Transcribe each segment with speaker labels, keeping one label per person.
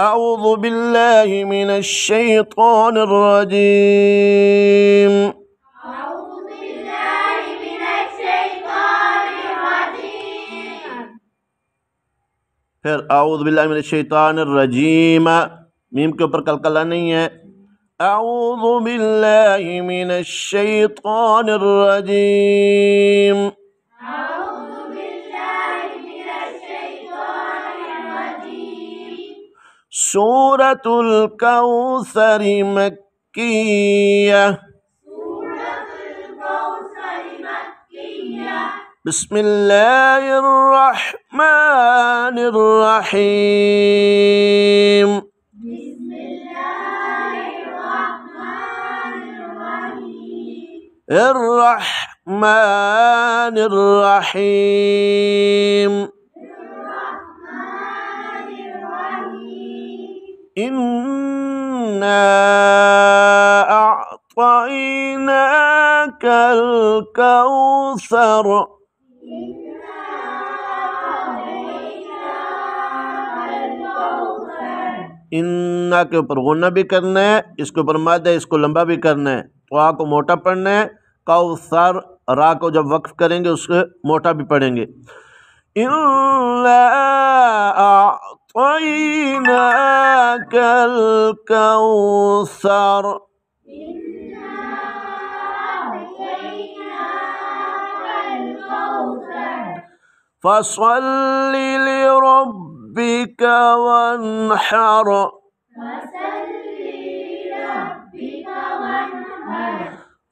Speaker 1: أعوذ بالله من الشيطان الرجيم أعوذ بالله من الشيطان الرجيم أعوذ بالله من الشيطان الرجيم میم کے اوپر कलकला نہیں ہے أعوذ بالله من الشيطان الرجيم سورة الكوثر مكية سورة بسم الله الرحمن الرحيم بسم الله الرحمن الرحيم الرحمن الرحيم ان کے اوپر غنہ بھی کرنا ہے اس کے اوپر مد ہے اس کو لمبا بھی کرنا ہے تو آ کو موٹا پڑھنا ہے کوثر را کو جب وقف کریں گے اس کو موٹا بھی پڑھیں گے إنك الكوثر فصل لربك وانحر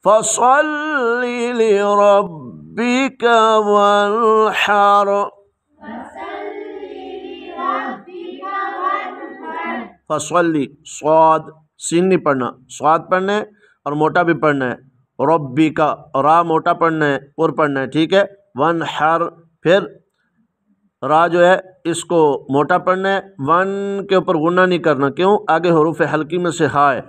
Speaker 1: فصل لربك وانحر فصلی سواد سین نہیں پڑھنا سواد پڑھنا ہے اور موٹا بھی پڑھنا ہے ربی کا را موٹا پڑھنا ہے اور پڑھنا ہے ٹھیک ہے اس کو موٹا پڑھنا ہے ون کے اوپر گناہ نہیں کرنا کیوں آگے حروف ہلکی میں سے ہائے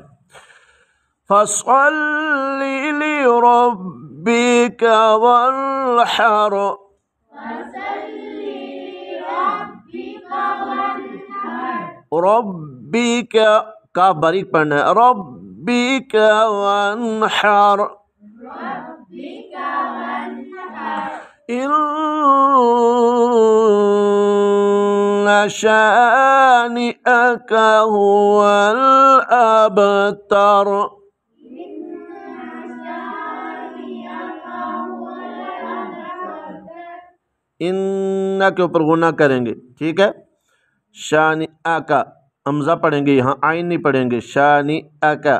Speaker 1: Rabbika ka barik padna Rabbika wanhar Rabbika wanhar Inna shani aka huwal abtar Inna kau perguna karenge, ठीक है? شانی اکا امزہ پڑھیں گے یہاں آئین نہیں پڑھیں گے شانی اکا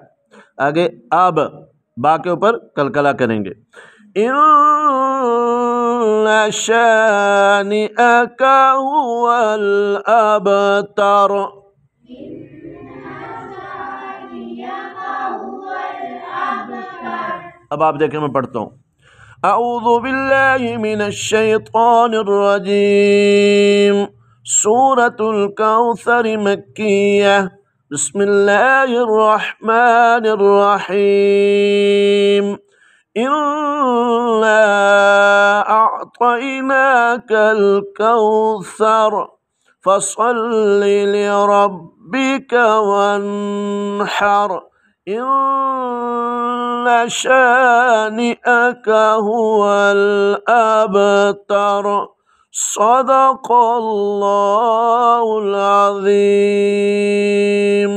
Speaker 1: آگے اب با کے اوپر کلکلا کریں گے شانی اکا تاروں اب آپ دیکھیں میں پڑھتا ہوں اعوذ باللہ من الشیطان الرجیم سورة الكوثر مكية بسم الله الرحمن الرحيم إنا أعطيناك الكوثر فصل لربك وانحر إن شانئك هو الأبتر صدق الله العظيم